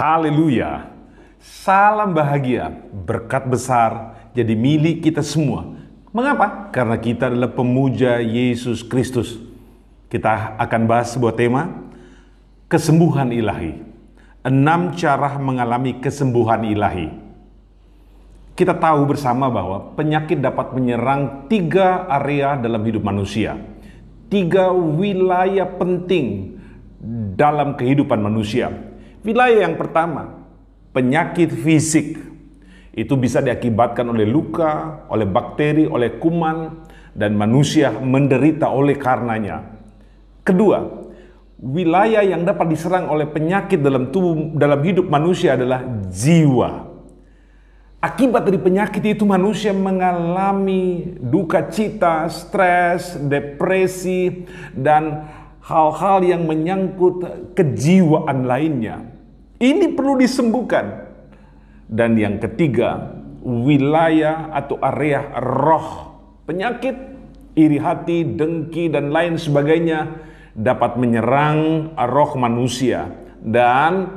Haleluya. Salam bahagia, berkat besar jadi milik kita semua. Mengapa? Karena kita adalah pemuja Yesus Kristus. Kita akan bahas sebuah tema kesembuhan ilahi. Enam cara mengalami kesembuhan ilahi. Kita tahu bersama bahwa penyakit dapat menyerang tiga area dalam hidup manusia, tiga wilayah penting dalam kehidupan manusia Wilayah yang pertama, penyakit fisik. Itu bisa diakibatkan oleh luka, oleh bakteri, oleh kuman, dan manusia menderita oleh karenanya. Kedua, wilayah yang dapat diserang oleh penyakit dalam tubuh dalam hidup manusia adalah jiwa. Akibat dari penyakit itu manusia mengalami duka cita, stres, depresi dan hal-hal yang menyangkut kejiwaan lainnya. Ini perlu disembuhkan. Dan yang ketiga, wilayah atau area roh, penyakit, iri hati, dengki, dan lain sebagainya dapat menyerang roh manusia. Dan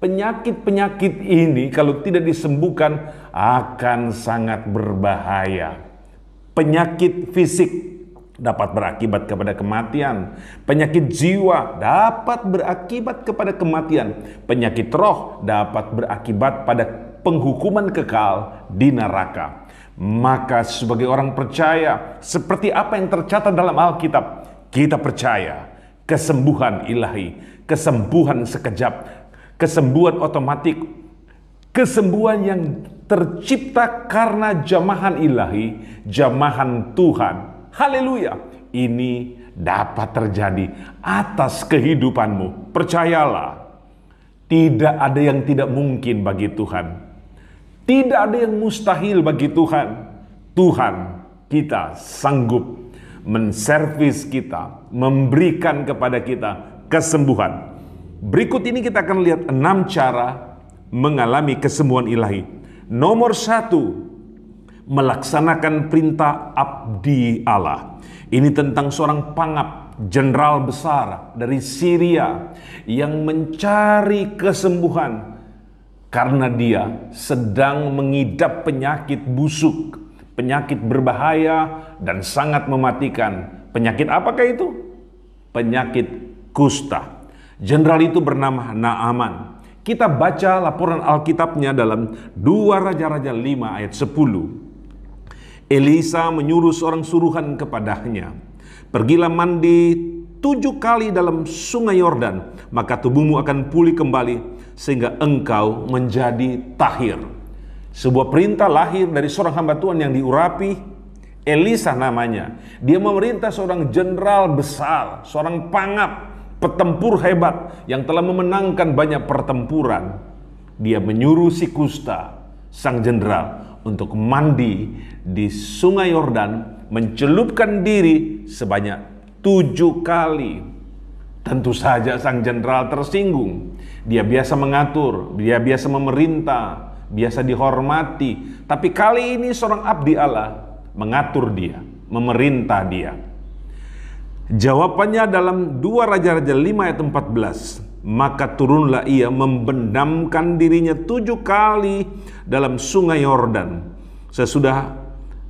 penyakit-penyakit ini kalau tidak disembuhkan akan sangat berbahaya. Penyakit fisik dapat berakibat kepada kematian. Penyakit jiwa dapat berakibat kepada kematian. Penyakit roh dapat berakibat pada penghukuman kekal di neraka. Maka sebagai orang percaya, seperti apa yang tercatat dalam Alkitab, kita percaya kesembuhan ilahi, kesembuhan sekejap, kesembuhan otomatik, kesembuhan yang tercipta karena jamahan ilahi, jamahan Tuhan Haleluya. Ini dapat terjadi atas kehidupanmu. Percayalah, tidak ada yang tidak mungkin bagi Tuhan. Tidak ada yang mustahil bagi Tuhan. Tuhan kita sanggup menservis kita, memberikan kepada kita kesembuhan. Berikut ini kita akan lihat enam cara mengalami kesembuhan ilahi. Nomor satu, melaksanakan perintah abdi Allah. Ini tentang seorang pangap, jenderal besar dari Syria yang mencari kesembuhan karena dia sedang mengidap penyakit busuk, penyakit berbahaya dan sangat mematikan. Penyakit apakah itu? Penyakit kusta. Jenderal itu bernama Naaman. Kita baca laporan Alkitabnya dalam 2 Raja-Raja 5 ayat 10. Elisa menyuruh seorang suruhan kepadanya, "Pergilah mandi tujuh kali dalam sungai Yordan, maka tubuhmu akan pulih kembali sehingga engkau menjadi tahir." Sebuah perintah lahir dari seorang hamba Tuhan yang diurapi Elisa namanya. Dia memerintah seorang jenderal besar, seorang pangap, petempur hebat yang telah memenangkan banyak pertempuran. Dia menyuruh si Kusta, sang jenderal, untuk mandi di Sungai Yordan, mencelupkan diri sebanyak tujuh kali. Tentu saja sang jenderal tersinggung. Dia biasa mengatur, dia biasa memerintah, biasa dihormati. Tapi kali ini seorang abdi Allah mengatur dia, memerintah dia. Jawabannya dalam 2 Raja-Raja 5 ayat 14 maka turunlah ia membendamkan dirinya tujuh kali dalam sungai Yordan sesudah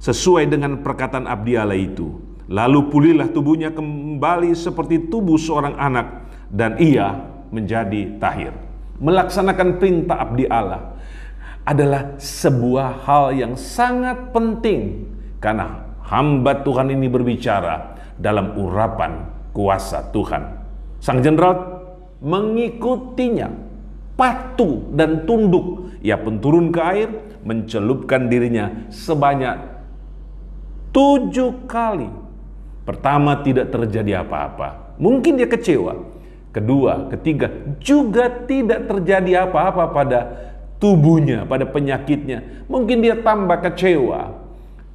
sesuai dengan perkataan Abdiala itu lalu pulihlah tubuhnya kembali seperti tubuh seorang anak dan ia menjadi tahir melaksanakan perintah Abdi Allah adalah sebuah hal yang sangat penting karena hamba Tuhan ini berbicara dalam urapan kuasa Tuhan sang jenderal mengikutinya, patuh dan tunduk. Ia pun turun ke air, mencelupkan dirinya sebanyak tujuh kali. Pertama tidak terjadi apa-apa. Mungkin dia kecewa. Kedua, ketiga, juga tidak terjadi apa-apa pada tubuhnya, pada penyakitnya. Mungkin dia tambah kecewa.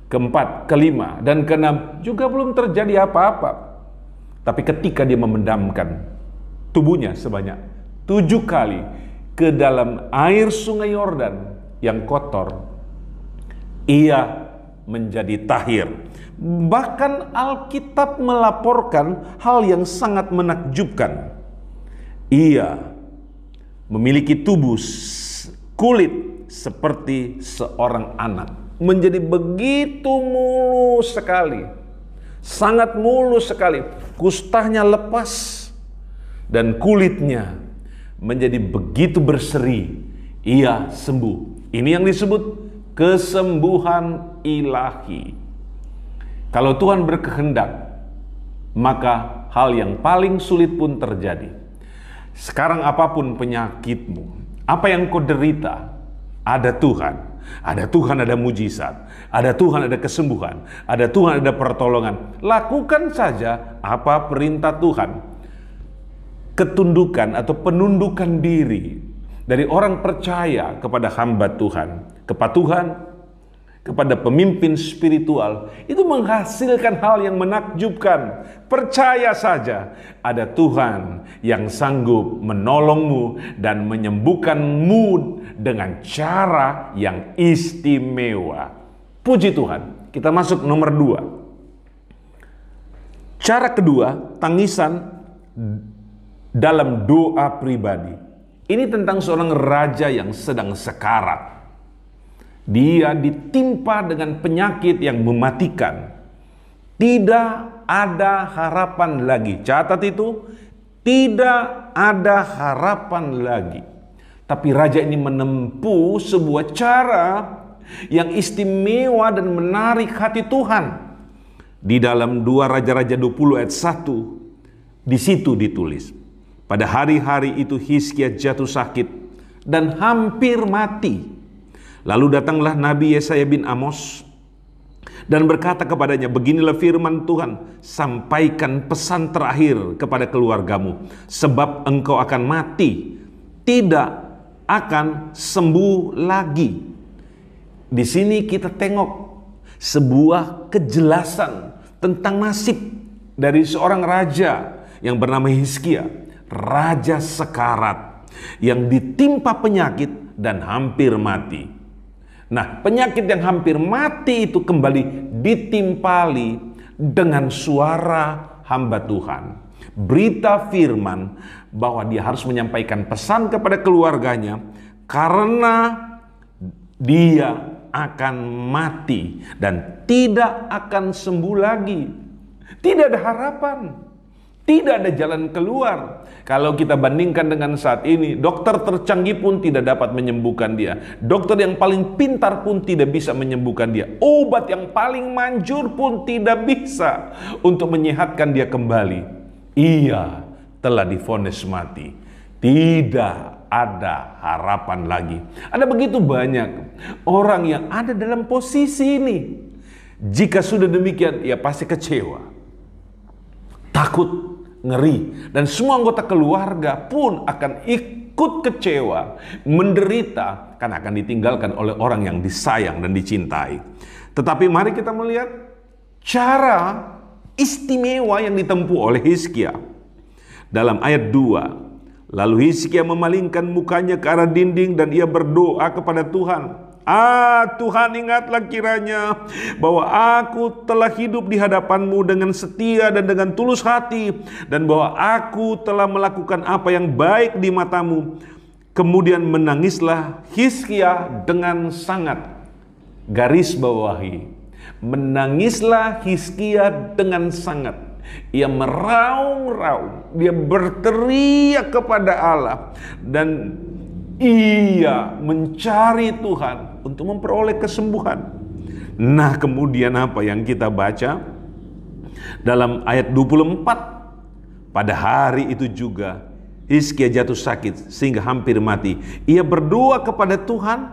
Keempat, kelima, dan keenam juga belum terjadi apa-apa. Tapi ketika dia memendamkan tubuhnya sebanyak tujuh kali ke dalam air sungai Yordan yang kotor. Ia menjadi tahir. Bahkan Alkitab melaporkan hal yang sangat menakjubkan. Ia memiliki tubuh kulit seperti seorang anak. Menjadi begitu mulus sekali. Sangat mulus sekali. Kustahnya lepas dan kulitnya menjadi begitu berseri, ia sembuh. Ini yang disebut kesembuhan ilahi. Kalau Tuhan berkehendak, maka hal yang paling sulit pun terjadi. Sekarang apapun penyakitmu, apa yang kau derita, ada Tuhan. Ada Tuhan, ada mujizat. Ada Tuhan, ada kesembuhan. Ada Tuhan, ada pertolongan. Lakukan saja apa perintah Tuhan ketundukan atau penundukan diri dari orang percaya kepada hamba Tuhan, kepatuhan kepada pemimpin spiritual itu menghasilkan hal yang menakjubkan. Percaya saja, ada Tuhan yang sanggup menolongmu dan menyembuhkanmu dengan cara yang istimewa. Puji Tuhan, kita masuk nomor dua. Cara kedua, tangisan dalam doa pribadi. Ini tentang seorang raja yang sedang sekarat. Dia ditimpa dengan penyakit yang mematikan. Tidak ada harapan lagi. Catat itu, tidak ada harapan lagi. Tapi raja ini menempuh sebuah cara yang istimewa dan menarik hati Tuhan. Di dalam dua Raja-Raja 20 ayat 1, di situ ditulis. Pada hari-hari itu Hizkia jatuh sakit dan hampir mati. Lalu datanglah Nabi Yesaya bin Amos dan berkata kepadanya, "Beginilah firman Tuhan: Sampaikan pesan terakhir kepada keluargamu, sebab engkau akan mati, tidak akan sembuh lagi." Di sini kita tengok sebuah kejelasan tentang nasib dari seorang raja yang bernama Hizkia raja sekarat yang ditimpa penyakit dan hampir mati. Nah, penyakit yang hampir mati itu kembali ditimpali dengan suara hamba Tuhan. Berita firman bahwa dia harus menyampaikan pesan kepada keluarganya karena dia akan mati dan tidak akan sembuh lagi. Tidak ada harapan. Tidak ada jalan keluar. Kalau kita bandingkan dengan saat ini, dokter tercanggih pun tidak dapat menyembuhkan dia. Dokter yang paling pintar pun tidak bisa menyembuhkan dia. Obat yang paling manjur pun tidak bisa untuk menyehatkan dia kembali. Ia telah difonis mati. Tidak ada harapan lagi. Ada begitu banyak orang yang ada dalam posisi ini. Jika sudah demikian, ya pasti kecewa, takut, ngeri. Dan semua anggota keluarga pun akan ikut kecewa, menderita, karena akan ditinggalkan oleh orang yang disayang dan dicintai. Tetapi mari kita melihat cara istimewa yang ditempuh oleh Hizkia. Dalam ayat 2, lalu Hizkia memalingkan mukanya ke arah dinding dan ia berdoa kepada Tuhan. Ah Tuhan ingatlah kiranya bahwa aku telah hidup di hadapanmu dengan setia dan dengan tulus hati dan bahwa aku telah melakukan apa yang baik di matamu. Kemudian menangislah Hiskia dengan sangat. Garis bawahi. Menangislah Hiskia dengan sangat. Ia meraung-raung, dia berteriak kepada Allah dan ia mencari Tuhan untuk memperoleh kesembuhan. Nah, kemudian apa yang kita baca dalam ayat 24 pada hari itu juga Hizkia jatuh sakit sehingga hampir mati. Ia berdoa kepada Tuhan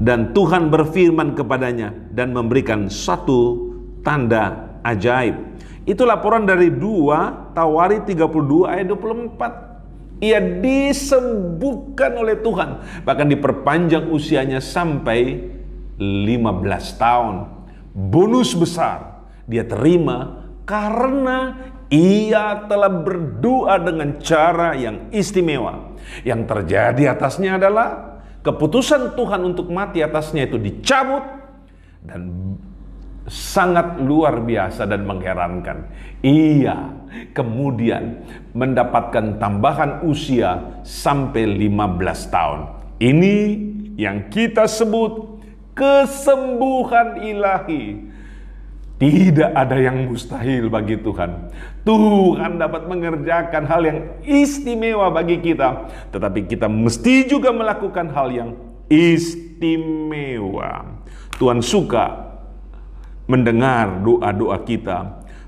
dan Tuhan berfirman kepadanya dan memberikan satu tanda ajaib. Itu laporan dari 2 Tawari 32 ayat 24. Ia disembuhkan oleh Tuhan. Bahkan diperpanjang usianya sampai 15 tahun. Bonus besar dia terima karena ia telah berdoa dengan cara yang istimewa. Yang terjadi atasnya adalah keputusan Tuhan untuk mati atasnya itu dicabut dan sangat luar biasa dan mengherankan. Ia kemudian mendapatkan tambahan usia sampai 15 tahun. Ini yang kita sebut kesembuhan ilahi. Tidak ada yang mustahil bagi Tuhan. Tuhan dapat mengerjakan hal yang istimewa bagi kita, tetapi kita mesti juga melakukan hal yang istimewa. Tuhan suka mendengar doa-doa kita.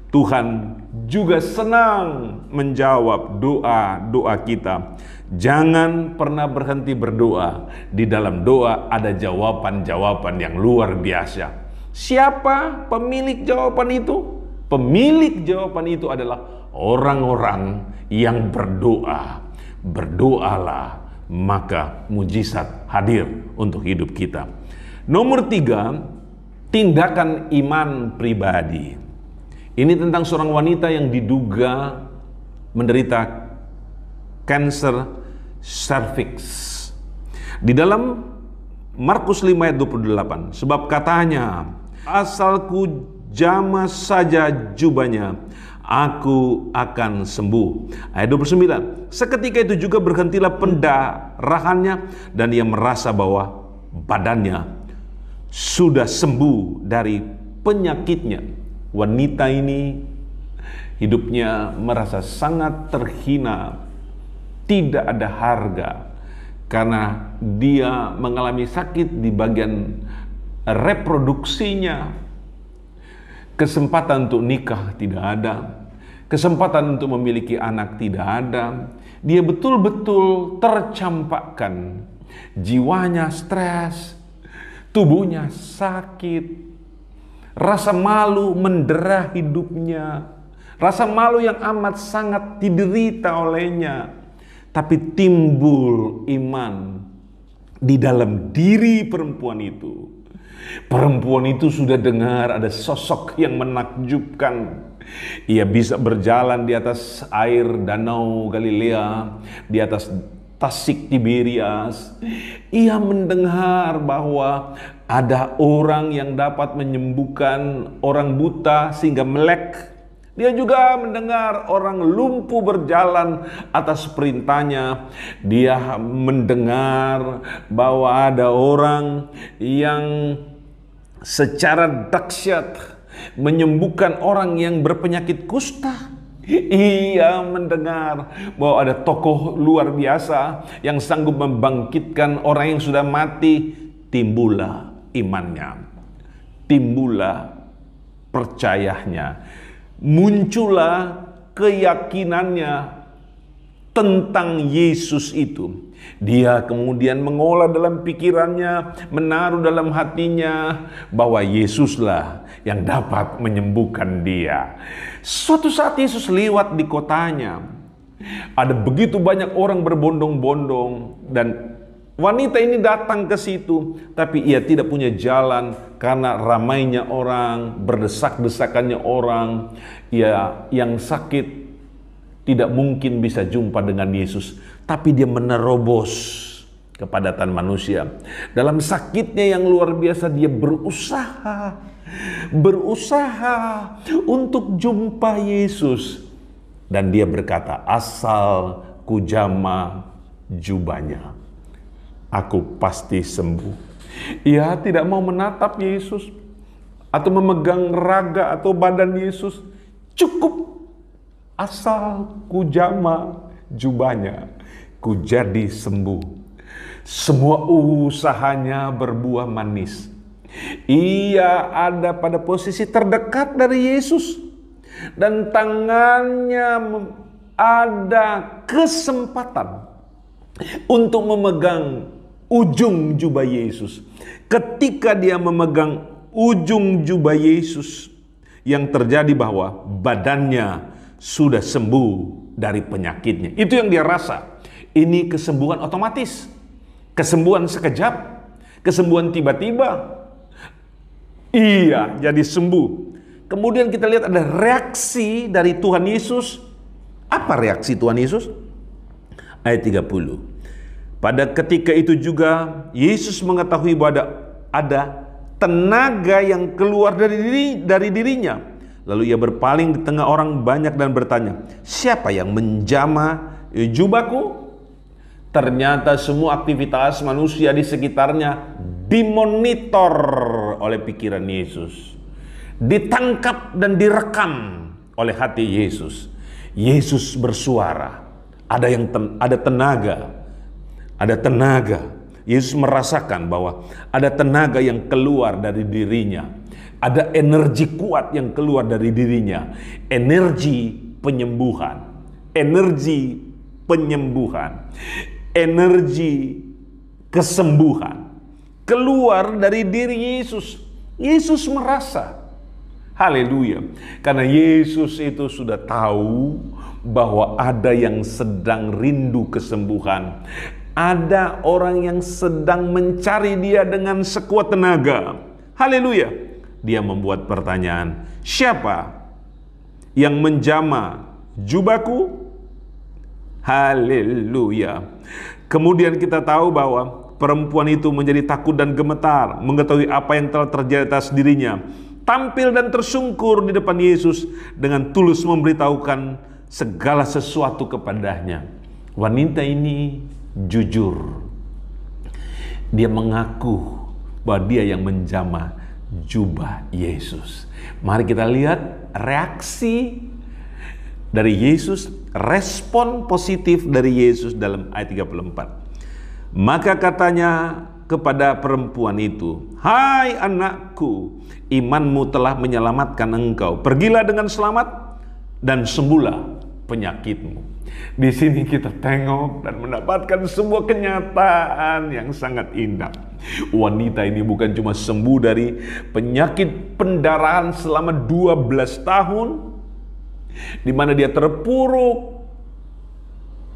Tuhan juga senang menjawab doa-doa kita. Jangan pernah berhenti berdoa. Di dalam doa ada jawaban-jawaban yang luar biasa. Siapa pemilik jawaban itu? Pemilik jawaban itu adalah orang-orang yang berdoa. Berdoalah, maka mujizat hadir untuk hidup kita. Nomor tiga, tindakan iman pribadi. Ini tentang seorang wanita yang diduga menderita kanker cervix. Di dalam Markus 5 ayat 28, sebab katanya, asalku jama saja jubahnya, aku akan sembuh. Ayat 29, seketika itu juga berhentilah pendarahannya dan ia merasa bahwa badannya sudah sembuh dari penyakitnya. Wanita ini hidupnya merasa sangat terhina, tidak ada harga karena dia mengalami sakit di bagian reproduksinya. Kesempatan untuk nikah tidak ada, kesempatan untuk memiliki anak tidak ada. Dia betul-betul tercampakkan, jiwanya stres, Tubuhnya sakit. Rasa malu mendera hidupnya. Rasa malu yang amat sangat diderita olehnya. Tapi timbul iman di dalam diri perempuan itu. Perempuan itu sudah dengar ada sosok yang menakjubkan. Ia bisa berjalan di atas air danau Galilea, di atas Tasik Tiberias, ia mendengar bahwa ada orang yang dapat menyembuhkan orang buta sehingga melek. Dia juga mendengar orang lumpuh berjalan atas perintahnya. Dia mendengar bahwa ada orang yang secara dahsyat menyembuhkan orang yang berpenyakit kusta. Ia mendengar bahwa ada tokoh luar biasa yang sanggup membangkitkan orang yang sudah mati. Timbullah imannya, timbullah percayanya, muncullah keyakinannya tentang Yesus itu. Dia kemudian mengolah dalam pikirannya, menaruh dalam hatinya bahwa Yesuslah yang dapat menyembuhkan dia. Suatu saat Yesus lewat di kotanya. Ada begitu banyak orang berbondong-bondong dan wanita ini datang ke situ tapi ia tidak punya jalan karena ramainya orang, berdesak-desakannya orang. Ia yang sakit tidak mungkin bisa jumpa dengan Yesus tapi dia menerobos kepadatan manusia. Dalam sakitnya yang luar biasa dia berusaha berusaha untuk jumpa Yesus dan dia berkata asal kujama jubahnya aku pasti sembuh. Ia tidak mau menatap Yesus atau memegang raga atau badan Yesus cukup asal kujama jubahnya ku jadi sembuh. Semua usahanya berbuah manis. Ia ada pada posisi terdekat dari Yesus. Dan tangannya ada kesempatan untuk memegang ujung jubah Yesus. Ketika dia memegang ujung jubah Yesus, yang terjadi bahwa badannya sudah sembuh dari penyakitnya. Itu yang dia rasa. Ini kesembuhan otomatis. Kesembuhan sekejap. Kesembuhan tiba-tiba. Iya, jadi sembuh. Kemudian kita lihat ada reaksi dari Tuhan Yesus. Apa reaksi Tuhan Yesus? Ayat 30. Pada ketika itu juga Yesus mengetahui bahwa ada, ada tenaga yang keluar dari diri dari dirinya. Lalu ia berpaling di tengah orang banyak dan bertanya, "Siapa yang menjama jubahku?" Ternyata semua aktivitas manusia di sekitarnya dimonitor oleh pikiran Yesus. Ditangkap dan direkam oleh hati Yesus. Yesus bersuara. Ada yang ten ada tenaga. Ada tenaga. Yesus merasakan bahwa ada tenaga yang keluar dari dirinya. Ada energi kuat yang keluar dari dirinya. Energi penyembuhan. Energi penyembuhan energi kesembuhan keluar dari diri Yesus. Yesus merasa. Haleluya. Karena Yesus itu sudah tahu bahwa ada yang sedang rindu kesembuhan. Ada orang yang sedang mencari dia dengan sekuat tenaga. Haleluya. Dia membuat pertanyaan, siapa yang menjama jubahku? Haleluya. Kemudian kita tahu bahwa perempuan itu menjadi takut dan gemetar, mengetahui apa yang telah terjadi atas dirinya, tampil dan tersungkur di depan Yesus dengan tulus memberitahukan segala sesuatu kepadanya. Wanita ini jujur. Dia mengaku bahwa dia yang menjamah jubah Yesus. Mari kita lihat reaksi dari Yesus, respon positif dari Yesus dalam ayat 34. Maka katanya kepada perempuan itu, "Hai anakku, imanmu telah menyelamatkan engkau. Pergilah dengan selamat dan sembuhlah penyakitmu." Di sini kita tengok dan mendapatkan sebuah kenyataan yang sangat indah. Wanita ini bukan cuma sembuh dari penyakit pendarahan selama 12 tahun, di mana dia terpuruk,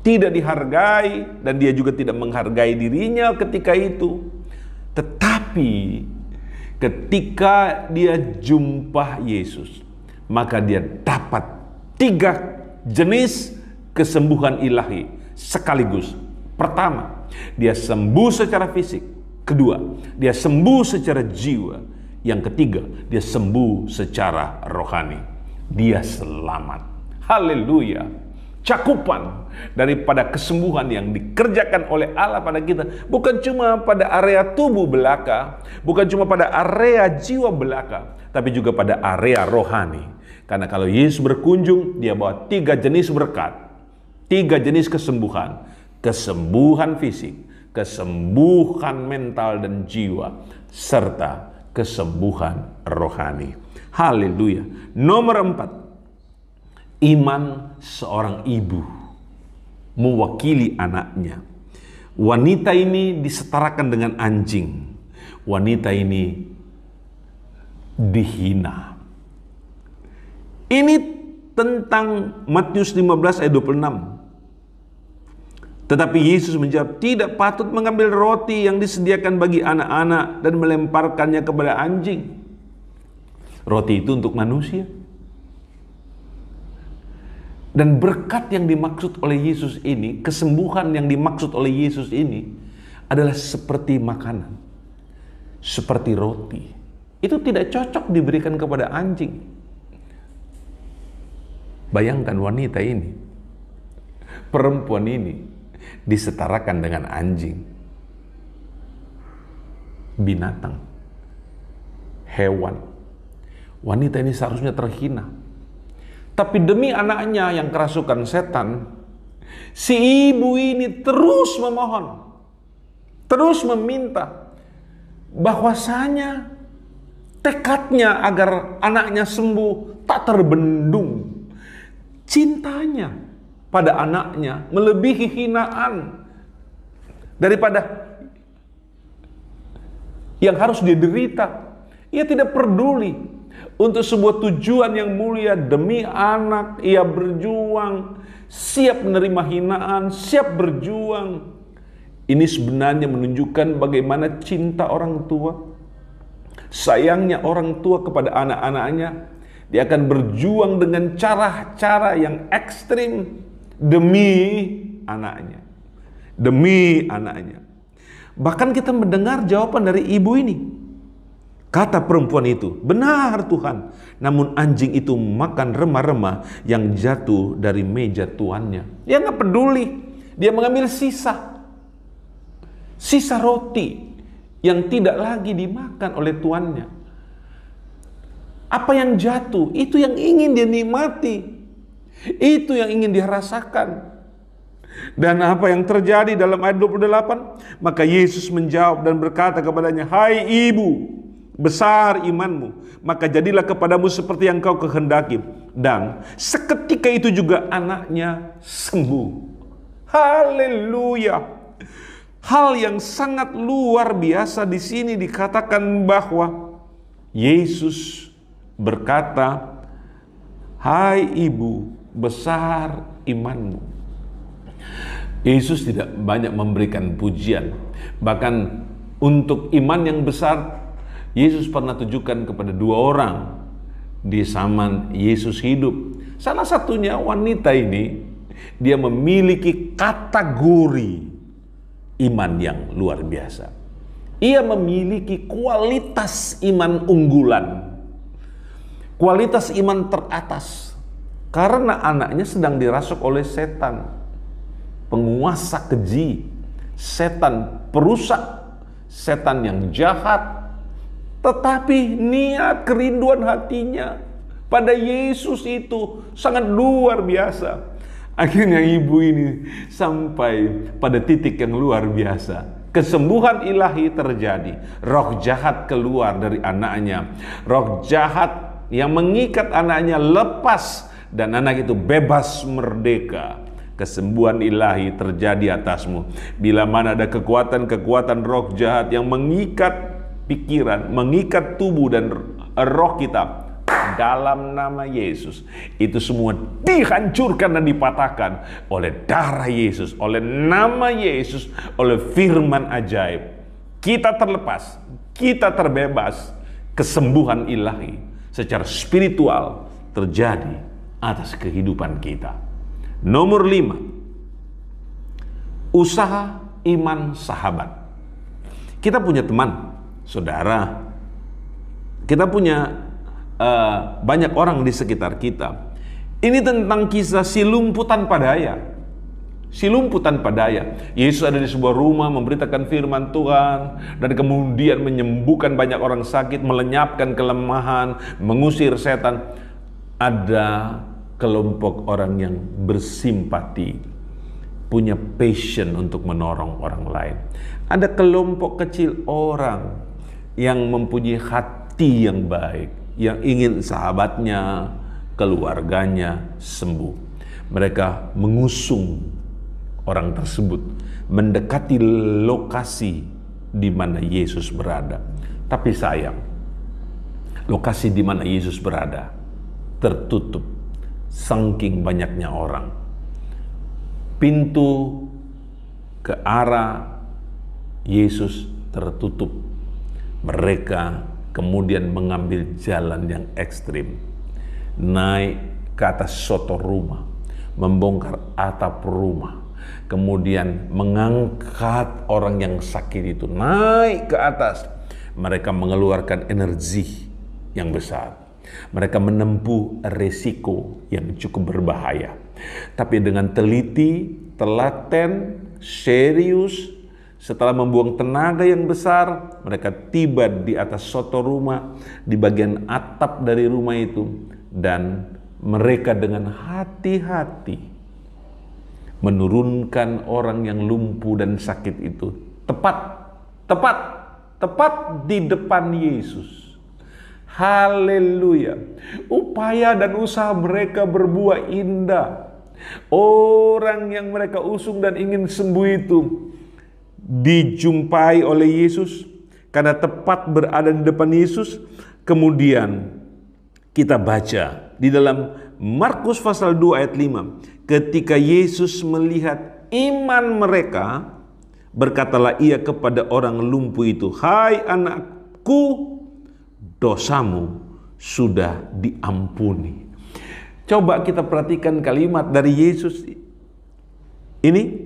tidak dihargai, dan dia juga tidak menghargai dirinya ketika itu. Tetapi ketika dia jumpa Yesus, maka dia dapat tiga jenis kesembuhan ilahi sekaligus. Pertama, dia sembuh secara fisik. Kedua, dia sembuh secara jiwa. Yang ketiga, dia sembuh secara rohani dia selamat. Haleluya. Cakupan daripada kesembuhan yang dikerjakan oleh Allah pada kita bukan cuma pada area tubuh belaka, bukan cuma pada area jiwa belaka, tapi juga pada area rohani. Karena kalau Yesus berkunjung, dia bawa tiga jenis berkat, tiga jenis kesembuhan, kesembuhan fisik, kesembuhan mental dan jiwa, serta kesembuhan rohani. Haleluya. Nomor empat, iman seorang ibu mewakili anaknya. Wanita ini disetarakan dengan anjing. Wanita ini dihina. Ini tentang Matius 15 ayat 26. Tetapi Yesus menjawab, tidak patut mengambil roti yang disediakan bagi anak-anak dan melemparkannya kepada anjing. Roti itu untuk manusia. Dan berkat yang dimaksud oleh Yesus ini, kesembuhan yang dimaksud oleh Yesus ini adalah seperti makanan, seperti roti. Itu tidak cocok diberikan kepada anjing. Bayangkan wanita ini, perempuan ini disetarakan dengan anjing, binatang, hewan wanita ini seharusnya terhina. Tapi demi anaknya yang kerasukan setan, si ibu ini terus memohon, terus meminta bahwasanya tekadnya agar anaknya sembuh tak terbendung. Cintanya pada anaknya melebihi hinaan daripada yang harus diderita. Ia tidak peduli untuk sebuah tujuan yang mulia demi anak ia berjuang siap menerima hinaan siap berjuang ini sebenarnya menunjukkan bagaimana cinta orang tua sayangnya orang tua kepada anak-anaknya dia akan berjuang dengan cara-cara yang ekstrim demi anaknya demi anaknya bahkan kita mendengar jawaban dari ibu ini Kata perempuan itu, benar Tuhan. Namun anjing itu makan remah-remah yang jatuh dari meja tuannya. Dia nggak peduli. Dia mengambil sisa. Sisa roti yang tidak lagi dimakan oleh tuannya. Apa yang jatuh, itu yang ingin dia nikmati. Itu yang ingin dia rasakan. Dan apa yang terjadi dalam ayat 28? Maka Yesus menjawab dan berkata kepadanya, Hai ibu, besar imanmu, maka jadilah kepadamu seperti yang kau kehendaki. Dan seketika itu juga anaknya sembuh. Haleluya. Hal yang sangat luar biasa di sini dikatakan bahwa Yesus berkata, "Hai ibu, besar imanmu." Yesus tidak banyak memberikan pujian, bahkan untuk iman yang besar Yesus pernah tunjukkan kepada dua orang di zaman Yesus hidup. Salah satunya wanita ini, dia memiliki kategori iman yang luar biasa. Ia memiliki kualitas iman unggulan. Kualitas iman teratas. Karena anaknya sedang dirasuk oleh setan. Penguasa keji. Setan perusak. Setan yang jahat tetapi niat kerinduan hatinya pada Yesus itu sangat luar biasa. Akhirnya ibu ini sampai pada titik yang luar biasa. Kesembuhan ilahi terjadi. Roh jahat keluar dari anaknya. Roh jahat yang mengikat anaknya lepas dan anak itu bebas merdeka kesembuhan ilahi terjadi atasmu. Bila mana ada kekuatan-kekuatan roh jahat yang mengikat pikiran, mengikat tubuh dan roh kita dalam nama Yesus. Itu semua dihancurkan dan dipatahkan oleh darah Yesus, oleh nama Yesus, oleh firman ajaib. Kita terlepas, kita terbebas, kesembuhan ilahi secara spiritual terjadi atas kehidupan kita. Nomor lima, usaha iman sahabat. Kita punya teman, Saudara, kita punya uh, banyak orang di sekitar kita. Ini tentang kisah si lumpuh tanpa daya. Si lumpuh tanpa daya. Yesus ada di sebuah rumah memberitakan firman Tuhan dan kemudian menyembuhkan banyak orang sakit, melenyapkan kelemahan, mengusir setan. Ada kelompok orang yang bersimpati, punya passion untuk menolong orang lain. Ada kelompok kecil orang yang mempunyai hati yang baik, yang ingin sahabatnya, keluarganya sembuh. Mereka mengusung orang tersebut, mendekati lokasi di mana Yesus berada. Tapi sayang, lokasi di mana Yesus berada tertutup, saking banyaknya orang. Pintu ke arah Yesus tertutup mereka kemudian mengambil jalan yang ekstrim, naik ke atas soto rumah, membongkar atap rumah, kemudian mengangkat orang yang sakit itu naik ke atas. Mereka mengeluarkan energi yang besar. Mereka menempuh resiko yang cukup berbahaya. Tapi dengan teliti, telaten, serius, setelah membuang tenaga yang besar, mereka tiba di atas soto rumah, di bagian atap dari rumah itu, dan mereka dengan hati-hati menurunkan orang yang lumpuh dan sakit itu tepat, tepat, tepat di depan Yesus. Haleluya! Upaya dan usaha mereka berbuah indah. Orang yang mereka usung dan ingin sembuh itu dijumpai oleh Yesus karena tepat berada di depan Yesus. Kemudian kita baca di dalam Markus pasal 2 ayat 5. Ketika Yesus melihat iman mereka, berkatalah ia kepada orang lumpuh itu, "Hai anakku, dosamu sudah diampuni." Coba kita perhatikan kalimat dari Yesus ini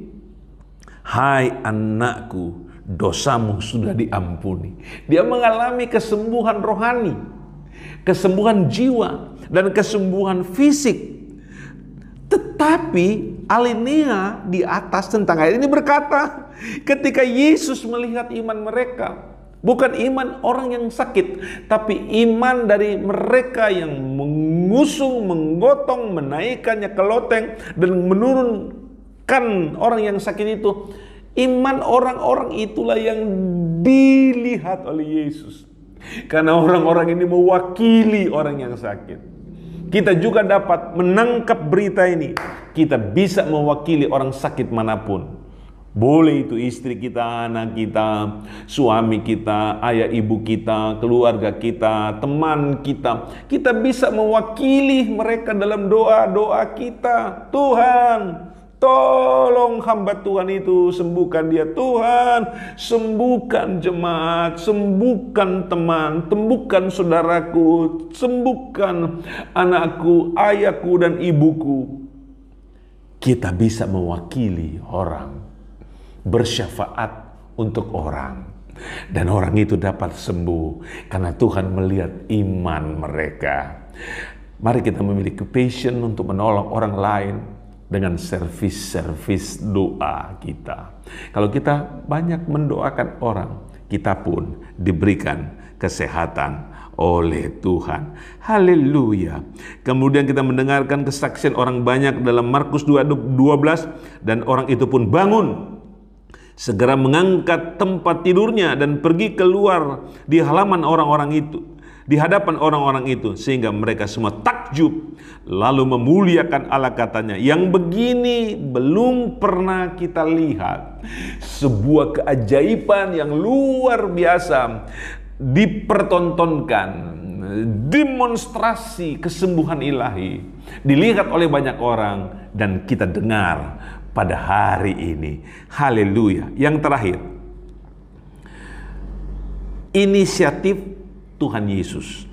Hai anakku, dosamu sudah diampuni. Dia mengalami kesembuhan rohani, kesembuhan jiwa, dan kesembuhan fisik. Tetapi Alinea di atas tentang ayat ini berkata, ketika Yesus melihat iman mereka, Bukan iman orang yang sakit, tapi iman dari mereka yang mengusung, menggotong, menaikannya ke loteng dan menurun menyembuhkan orang yang sakit itu. Iman orang-orang itulah yang dilihat oleh Yesus. Karena orang-orang ini mewakili orang yang sakit. Kita juga dapat menangkap berita ini. Kita bisa mewakili orang sakit manapun. Boleh itu istri kita, anak kita, suami kita, ayah ibu kita, keluarga kita, teman kita. Kita bisa mewakili mereka dalam doa-doa kita. Tuhan, Tolong hamba Tuhan itu, sembuhkan dia Tuhan, sembuhkan jemaat, sembuhkan teman, sembuhkan saudaraku, sembuhkan anakku, ayahku dan ibuku. Kita bisa mewakili orang, bersyafaat untuk orang. Dan orang itu dapat sembuh karena Tuhan melihat iman mereka. Mari kita memiliki passion untuk menolong orang lain, dengan servis-servis doa kita. Kalau kita banyak mendoakan orang, kita pun diberikan kesehatan oleh Tuhan. Haleluya. Kemudian kita mendengarkan kesaksian orang banyak dalam Markus 12 dan orang itu pun bangun segera mengangkat tempat tidurnya dan pergi keluar di halaman orang-orang itu di hadapan orang-orang itu sehingga mereka semua tak takjub lalu memuliakan Allah katanya yang begini belum pernah kita lihat sebuah keajaiban yang luar biasa dipertontonkan demonstrasi kesembuhan ilahi dilihat oleh banyak orang dan kita dengar pada hari ini haleluya yang terakhir inisiatif Tuhan Yesus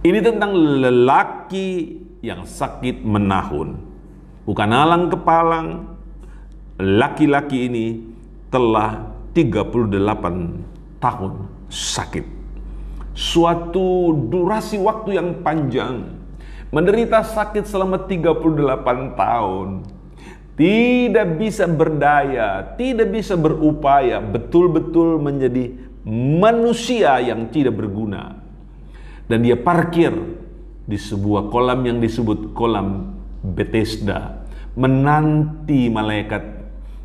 ini tentang lelaki yang sakit menahun. Bukan alang kepalang, laki-laki ini telah 38 tahun sakit. Suatu durasi waktu yang panjang. Menderita sakit selama 38 tahun. Tidak bisa berdaya, tidak bisa berupaya, betul-betul menjadi manusia yang tidak berguna dan dia parkir di sebuah kolam yang disebut kolam Bethesda menanti malaikat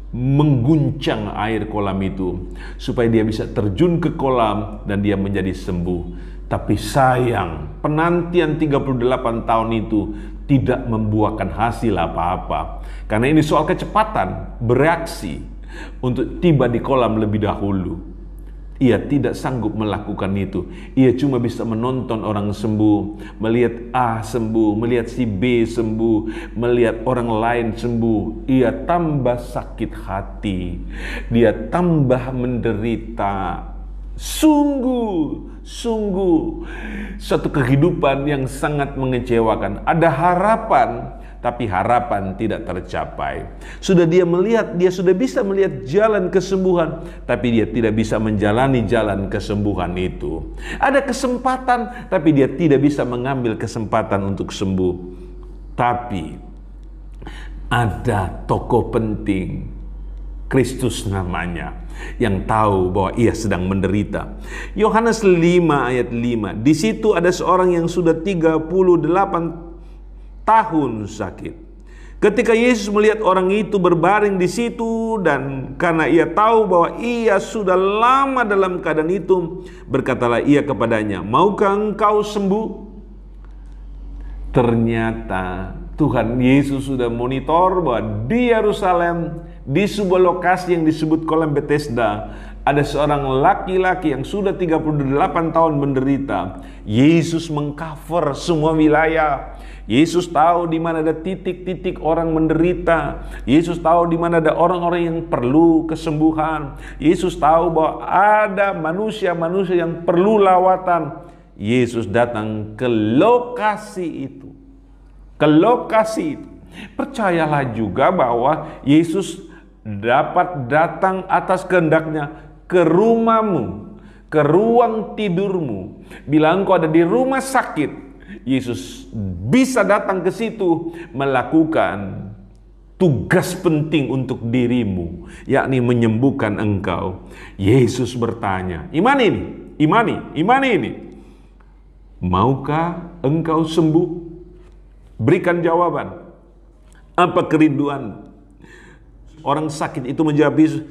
mengguncang air kolam itu supaya dia bisa terjun ke kolam dan dia menjadi sembuh tapi sayang penantian 38 tahun itu tidak membuahkan hasil apa-apa karena ini soal kecepatan bereaksi untuk tiba di kolam lebih dahulu ia tidak sanggup melakukan itu. Ia cuma bisa menonton orang sembuh, melihat A sembuh, melihat si B sembuh, melihat orang lain sembuh. Ia tambah sakit hati, dia tambah menderita. Sungguh, sungguh, satu kehidupan yang sangat mengecewakan. Ada harapan, tapi harapan tidak tercapai. Sudah dia melihat, dia sudah bisa melihat jalan kesembuhan, tapi dia tidak bisa menjalani jalan kesembuhan itu. Ada kesempatan, tapi dia tidak bisa mengambil kesempatan untuk sembuh. Tapi ada tokoh penting, Kristus namanya, yang tahu bahwa ia sedang menderita. Yohanes 5 ayat 5. Di situ ada seorang yang sudah 38 tahun sakit. Ketika Yesus melihat orang itu berbaring di situ dan karena ia tahu bahwa ia sudah lama dalam keadaan itu, berkatalah ia kepadanya, "Maukah engkau sembuh?" Ternyata Tuhan Yesus sudah monitor bahwa di Yerusalem di sebuah lokasi yang disebut kolam Bethesda ada seorang laki-laki yang sudah 38 tahun menderita. Yesus mengcover semua wilayah. Yesus tahu di mana ada titik-titik orang menderita. Yesus tahu di mana ada orang-orang yang perlu kesembuhan. Yesus tahu bahwa ada manusia-manusia yang perlu lawatan. Yesus datang ke lokasi itu. Ke lokasi itu. Percayalah juga bahwa Yesus dapat datang atas kehendaknya ke rumahmu, ke ruang tidurmu. Bila engkau ada di rumah sakit, Yesus bisa datang ke situ melakukan tugas penting untuk dirimu, yakni menyembuhkan engkau. Yesus bertanya, iman ini, imani, imani ini. Maukah engkau sembuh? Berikan jawaban. Apa kerinduan? Orang sakit itu menjawab Yesus,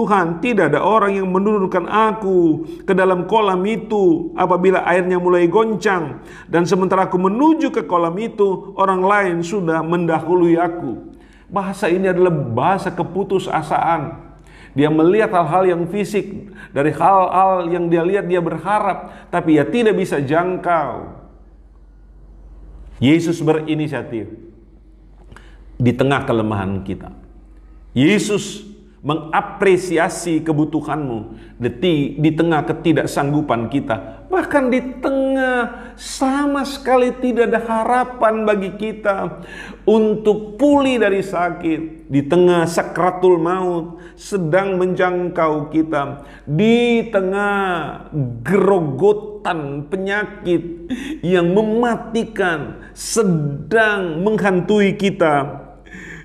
Tuhan, tidak ada orang yang menurunkan aku ke dalam kolam itu apabila airnya mulai goncang. Dan sementara aku menuju ke kolam itu, orang lain sudah mendahului aku. Bahasa ini adalah bahasa keputusasaan. Dia melihat hal-hal yang fisik, dari hal-hal yang dia lihat dia berharap, tapi ia tidak bisa jangkau. Yesus berinisiatif di tengah kelemahan kita. Yesus mengapresiasi kebutuhanmu di, di tengah ketidaksanggupan kita, bahkan di tengah sama sekali tidak ada harapan bagi kita untuk pulih dari sakit, di tengah sakratul maut sedang menjangkau kita, di tengah gerogotan penyakit yang mematikan sedang menghantui kita.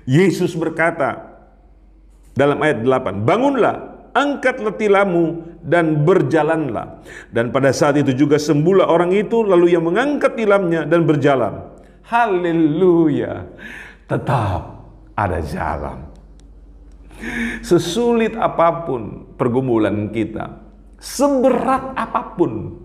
Yesus berkata, dalam ayat 8, bangunlah, angkat letilamu dan berjalanlah. Dan pada saat itu juga sembuhlah orang itu lalu yang mengangkat tilamnya dan berjalan. Haleluya. Tetap ada jalan. Sesulit apapun pergumulan kita, seberat apapun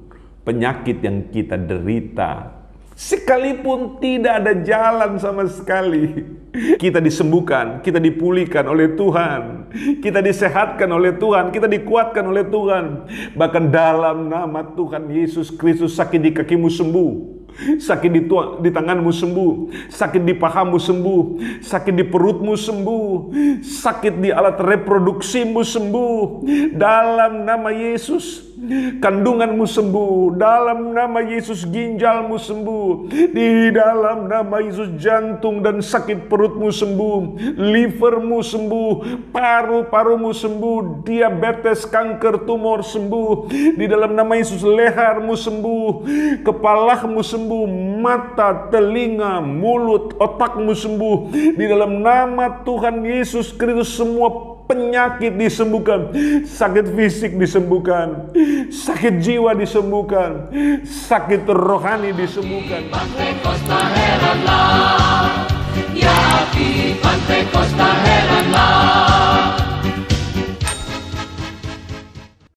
penyakit yang kita derita, sekalipun tidak ada jalan sama sekali. Kita disembuhkan, kita dipulihkan oleh Tuhan, kita disehatkan oleh Tuhan, kita dikuatkan oleh Tuhan. Bahkan dalam nama Tuhan Yesus Kristus sakit di kakimu sembuh. Sakit di, tua, di tanganmu sembuh, sakit di pahamu sembuh, sakit di perutmu sembuh, sakit di alat reproduksimu sembuh. Dalam nama Yesus, Kandunganmu sembuh dalam nama Yesus, ginjalmu sembuh di dalam nama Yesus, jantung dan sakit perutmu sembuh, livermu sembuh, paru-parumu sembuh, diabetes, kanker, tumor sembuh di dalam nama Yesus, lehermu sembuh, kepalamu sembuh, mata, telinga, mulut, otakmu sembuh di dalam nama Tuhan Yesus Kristus, semua penyakit disembuhkan, sakit fisik disembuhkan, sakit jiwa disembuhkan, sakit rohani disembuhkan.